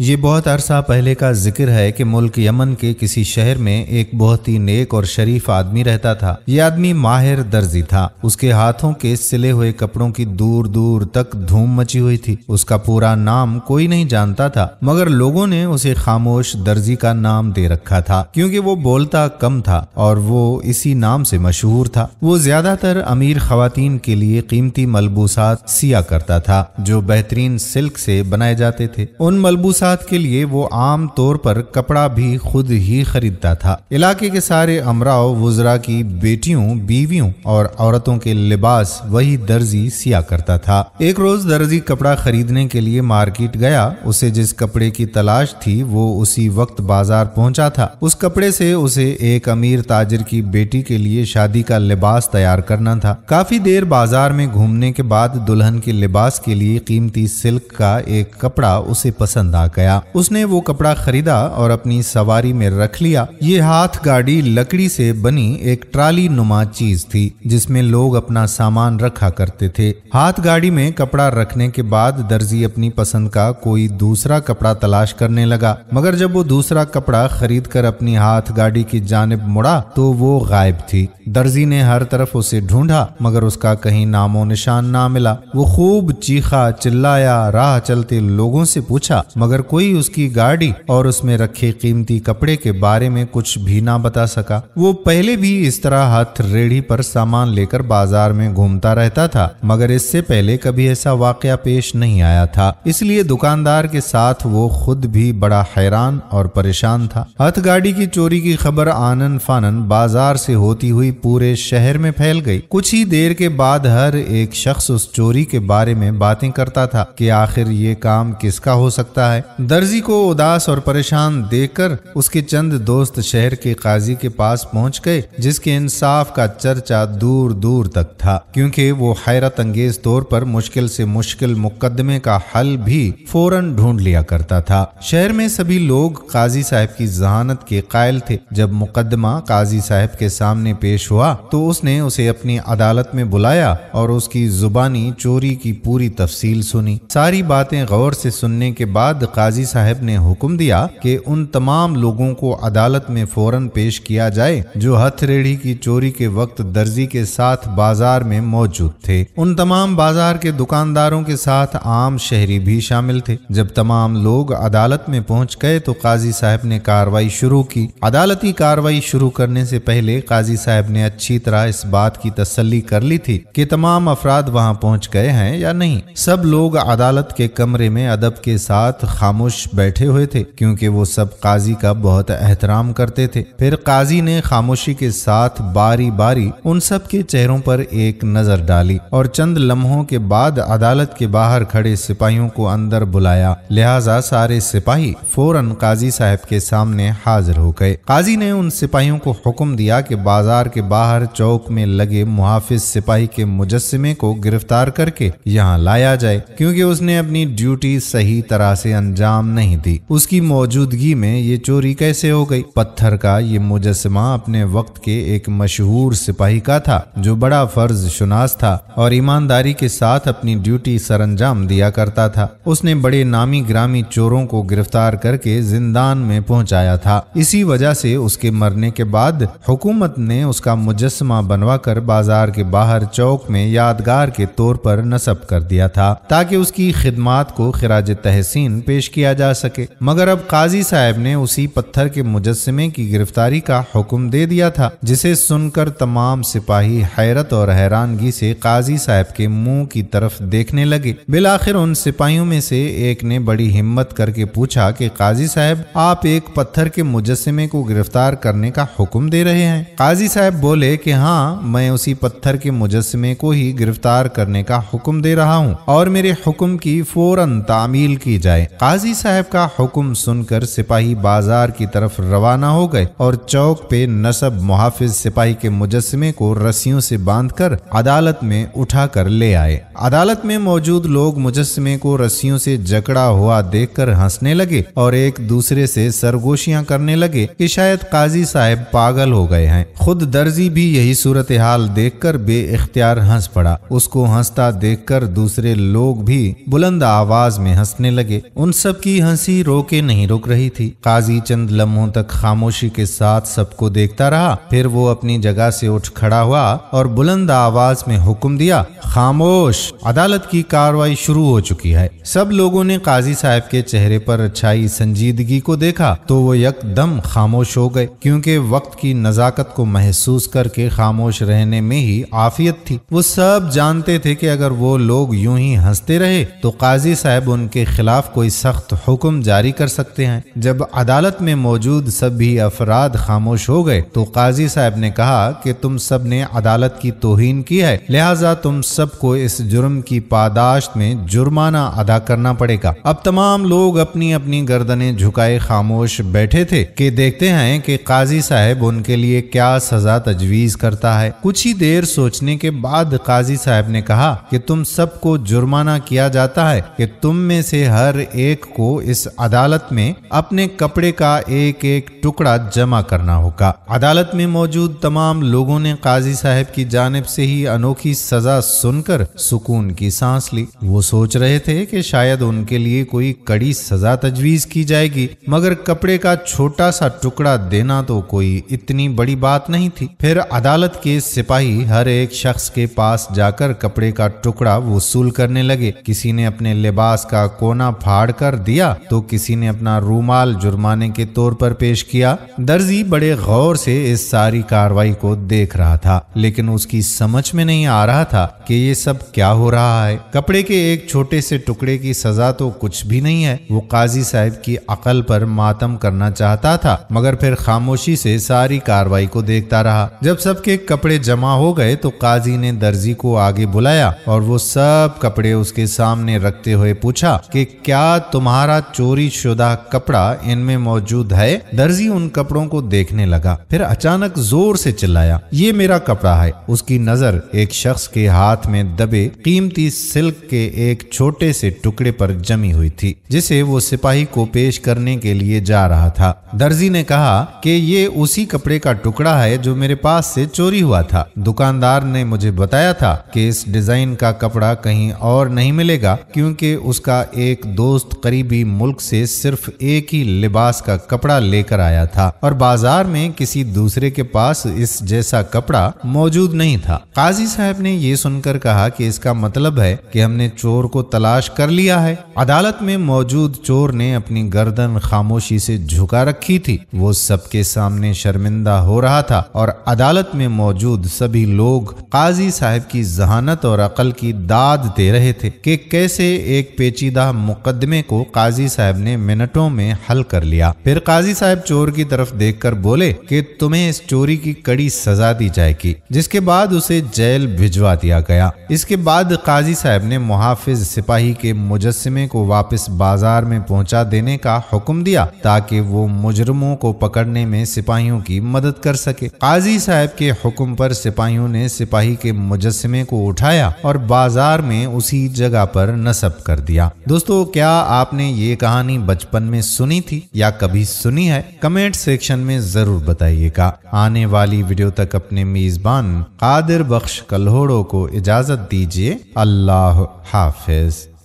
ये बहुत अरसा पहले का जिक्र है कि मुल्क यमन के किसी शहर में एक बहुत ही नेक और शरीफ आदमी रहता था ये आदमी माहिर दर्जी था उसके हाथों के सिले हुए कपड़ों की दूर दूर तक धूम मची हुई थी उसका पूरा नाम कोई नहीं जानता था मगर लोगों ने उसे खामोश दर्जी का नाम दे रखा था क्योंकि वो बोलता कम था और वो इसी नाम से मशहूर था वो ज्यादातर अमीर खातन के लिए कीमती मलबूसात सिया करता था जो बेहतरीन सिल्क से बनाए जाते थे उन मलबूसा साथ के लिए वो आम तौर पर कपड़ा भी खुद ही खरीदता था इलाके के सारे अमराव वुजरा की बेटियों बीवियों और औरतों के लिबास वही दर्जी सिया करता था एक रोज दर्जी कपड़ा खरीदने के लिए मार्केट गया उसे जिस कपड़े की तलाश थी वो उसी वक्त बाजार पहुंचा था उस कपड़े से उसे एक अमीर ताजर की बेटी के लिए शादी का लिबास तैयार करना था काफी देर बाजार में घूमने के बाद दुल्हन के लिबास के लिए कीमती सिल्क का एक कपड़ा उसे पसंद आ गया उसने वो कपड़ा खरीदा और अपनी सवारी में रख लिया ये हाथ गाड़ी लकड़ी से बनी एक ट्राली नुमा चीज थी जिसमें लोग अपना सामान रखा करते थे हाथ गाड़ी में कपड़ा रखने के बाद दर्जी अपनी पसंद का कोई दूसरा कपड़ा तलाश करने लगा मगर जब वो दूसरा कपड़ा खरीद कर अपनी हाथ गाड़ी की जानब मुड़ा तो वो गायब थी दर्जी ने हर तरफ उसे ढूंढा मगर उसका कहीं नामो निशान ना मिला वो खूब चीखा चिल्लाया राह चलते लोगों से पूछा मगर कोई उसकी गाड़ी और उसमें रखे कीमती कपड़े के बारे में कुछ भी ना बता सका वो पहले भी इस तरह हाथ रेढ़ी पर सामान लेकर बाजार में घूमता रहता था मगर इससे पहले कभी ऐसा वाकया पेश नहीं आया था इसलिए दुकानदार के साथ वो खुद भी बड़ा हैरान और परेशान था हथ गाड़ी की चोरी की खबर आनन फानन बाजार से होती हुई पूरे शहर में फैल गई कुछ ही देर के बाद हर एक शख्स उस चोरी के बारे में बातें करता था कि आखिर ये काम किसका हो सकता है दर्जी को उदास और परेशान देखकर उसके चंद दोस्त शहर के काजी के पास पहुंच गए जिसके इंसाफ का चर्चा दूर दूर तक था क्योंकि वो हैरत अंगेज तौर पर मुश्किल से मुश्किल मुकदमे का हल भी फौरन ढूंढ लिया करता था शहर में सभी लोग काजी साहब की जहानत के कायल थे जब मुकदमा काजी साहब के सामने पेश हुआ तो उसने उसे अपनी अदालत में बुलाया और उसकी जुबानी चोरी की पूरी तफसील सुनी सारी बातें गौर से सुनने के बाद काजी साहब ने हुक्म दिया कि उन तमाम लोगों को अदालत में फौरन पेश किया जाए जो हथरेढ़ी की चोरी के वक्त दर्जी के साथ बाजार में मौजूद थे उन तमाम बाजार के दुकानदारों के साथ आम शहरी भी शामिल थे जब तमाम लोग अदालत में पहुंच गए तो काजी साहब ने कार्रवाई शुरू की अदालती कार्रवाई शुरू करने से पहले काजी साहब ने अच्छी तरह इस बात की तसल्ली कर ली थी कि तमाम अफराद वहां पहुंच गए हैं या नहीं सब लोग अदालत के कमरे में अदब के साथ खाम खामोश बैठे हुए थे क्योंकि वो सब काजी का बहुत एहतराम करते थे फिर काजी ने खामोशी के साथ बारी बारी उन सब के चेहरों पर एक नजर डाली और चंद लम्हों के बाद अदालत के बाहर खड़े सिपाहियों को अंदर बुलाया लिहाजा सारे सिपाही फौरन काजी साहब के सामने हाजिर हो गए काजी ने उन सिपाहियों को हुक्म दिया कि बाजार के बाहर चौक में लगे मुहाफिज सिपाही के मुजस्मे को गिरफ्तार करके यहाँ लाया जाए क्योंकि उसने अपनी ड्यूटी सही तरह से अंजाम अंजाम नहीं दी उसकी मौजूदगी में ये चोरी कैसे हो गई पत्थर का ये मुजस्मा अपने वक्त के एक मशहूर सिपाही का था जो बड़ा फर्ज शुनास था और ईमानदारी के साथ अपनी ड्यूटी अंजाम दिया करता था उसने बड़े नामी ग्रामी चोरों को गिरफ्तार करके जिंदान में पहुंचाया था इसी वजह से उसके मरने के बाद हुकूमत ने उसका मुजस्मा बनवाकर बाजार के बाहर चौक में यादगार के तौर पर नस्ब कर दिया था ताकि उसकी खिदमात को खराज तहसीन पेश किया जा सके मगर अब काजी साहब ने उसी पत्थर के मुजस्मे की गिरफ्तारी का हुक्म दे दिया था जिसे सुनकर तमाम सिपाही हैरत और हैरानगी से काजी साहब के मुंह की तरफ देखने लगे बिलाखिर उन सिपाहियों में से एक ने बड़ी हिम्मत करके पूछा कि काजी साहब आप एक पत्थर के मुजस्मे को गिरफ्तार करने का हुक्म दे रहे हैं काजी साहब बोले कि हाँ मैं उसी पत्थर के मुजस्मे को ही गिरफ्तार करने का हुक्म दे रहा हूँ और मेरे हुक्म की फौरन तामील की जाए काजी काजी साहब का हुक्म सुनकर सिपाही बाजार की तरफ रवाना हो गए और चौक पे नसब मुहाफिज सिपाही के मुजस्मे को रस्सियों से बांधकर अदालत में उठाकर ले आए अदालत में मौजूद लोग मुजस्मे को रस्सियों से जकड़ा हुआ देखकर हंसने लगे और एक दूसरे से सरगोशियां करने लगे कि शायद काजी साहब पागल हो गए हैं खुद दर्जी भी यही सूरत हाल देख कर बेख्तियार हंस पड़ा उसको हंसता देख कर दूसरे लोग भी बुलंद आवाज में हंसने लगे उन सबकी हंसी रोके नहीं रुक रही थी काजी चंद लम्हों तक खामोशी के साथ सबको देखता रहा फिर वो अपनी जगह से उठ खड़ा हुआ और बुलंद आवाज में हुक्म दिया खामोश अदालत की कार्रवाई शुरू हो चुकी है सब लोगों ने काजी साहब के चेहरे पर अच्छाई संजीदगी को देखा तो वो यकदम खामोश हो गए क्योंकि वक्त की नजाकत को महसूस करके खामोश रहने में ही आफियत थी वो सब जानते थे कि अगर वो लोग यूं ही हंसते रहे तो काजी साहब उनके खिलाफ कोई सख्त सख्त हुक्म जारी कर सकते हैं जब अदालत में मौजूद सभी अफराद खामोश हो गए तो काजी साहब ने कहा कि तुम सब ने अदालत की तोहीन की है लिहाजा तुम सबको इस जुर्म की पादाश में जुर्माना अदा करना पड़ेगा अब तमाम लोग अपनी अपनी गर्दने झुकाए खामोश बैठे थे कि देखते हैं कि काजी साहब उनके लिए क्या सजा तजवीज करता है कुछ ही देर सोचने के बाद काजी साहब ने कहा कि तुम सबको जुर्माना किया जाता है कि तुम में से हर एक को इस अदालत में अपने कपड़े का एक एक टुकड़ा जमा करना होगा अदालत में मौजूद तमाम लोगों ने काजी साहब की जानब से ही अनोखी सजा सुनकर सुकून की सांस ली वो सोच रहे थे कि शायद उनके लिए कोई कड़ी सजा तजवीज की जाएगी मगर कपड़े का छोटा सा टुकड़ा देना तो कोई इतनी बड़ी बात नहीं थी फिर अदालत के सिपाही हर एक शख्स के पास जाकर कपड़े का टुकड़ा वसूल करने लगे किसी ने अपने लिबास का कोना फाड़ कर कर दिया तो किसी ने अपना रूमाल जुर्माने के तौर पर पेश किया दर्जी बड़े गौर से इस सारी कार्रवाई को देख रहा था लेकिन उसकी समझ में नहीं आ रहा था कि ये सब क्या हो रहा है कपड़े के एक छोटे से टुकड़े की सजा तो कुछ भी नहीं है वो काजी साहब की अकल पर मातम करना चाहता था मगर फिर खामोशी से सारी कार्रवाई को देखता रहा जब सबके कपड़े जमा हो गए तो काजी ने दर्जी को आगे बुलाया और वो सब कपड़े उसके सामने रखते हुए पूछा कि क्या तुम तुम्हारा चोरी शुदा कपड़ा इनमें मौजूद है दर्जी उन कपड़ों को देखने लगा फिर अचानक जोर से चिल्लाया ये मेरा कपड़ा है उसकी नजर एक शख्स के हाथ में दबे कीमती सिल्क के एक छोटे से टुकड़े पर जमी हुई थी जिसे वो सिपाही को पेश करने के लिए जा रहा था दर्जी ने कहा कि ये उसी कपड़े का टुकड़ा है जो मेरे पास से चोरी हुआ था दुकानदार ने मुझे बताया था कि इस डिजाइन का कपड़ा कहीं और नहीं मिलेगा क्योंकि उसका एक दोस्त करीब करीबी मुल्क से सिर्फ एक ही लिबास का कपड़ा लेकर आया था और बाजार में किसी दूसरे के पास इस जैसा कपड़ा मौजूद नहीं था काजी साहब ने ये सुनकर कहा कि इसका मतलब है कि हमने चोर को तलाश कर लिया है अदालत में मौजूद चोर ने अपनी गर्दन खामोशी से झुका रखी थी वो सबके सामने शर्मिंदा हो रहा था और अदालत में मौजूद सभी लोग काजी साहब की जहानत और अकल की दाद दे रहे थे कि कैसे एक पेचीदा मुकदमे को काजी साहब ने मिनटों में हल कर लिया फिर काजी साहब चोर की तरफ देखकर बोले कि तुम्हें इस चोरी की कड़ी सजा दी जाएगी जिसके बाद उसे जेल भिजवा दिया गया इसके बाद काजी साहब ने मुहाफिज सिपाही के मुजस्मे को वापस बाजार में पहुंचा देने का हुक्म दिया ताकि वो मुजरमों को पकड़ने में सिपाहियों की मदद कर सके काजी साहब के हुक्म पर सिपाहियों ने सिपाही के मुजस्मे को उठाया और बाजार में उसी जगह पर नस्ब कर दिया दोस्तों क्या आप आपने ये कहानी बचपन में सुनी थी या कभी सुनी है कमेंट सेक्शन में जरूर बताइएगा आने वाली वीडियो तक अपने मेजबान कादिर बख्श कल्होड़ो को इजाजत दीजिए अल्लाह हाफिज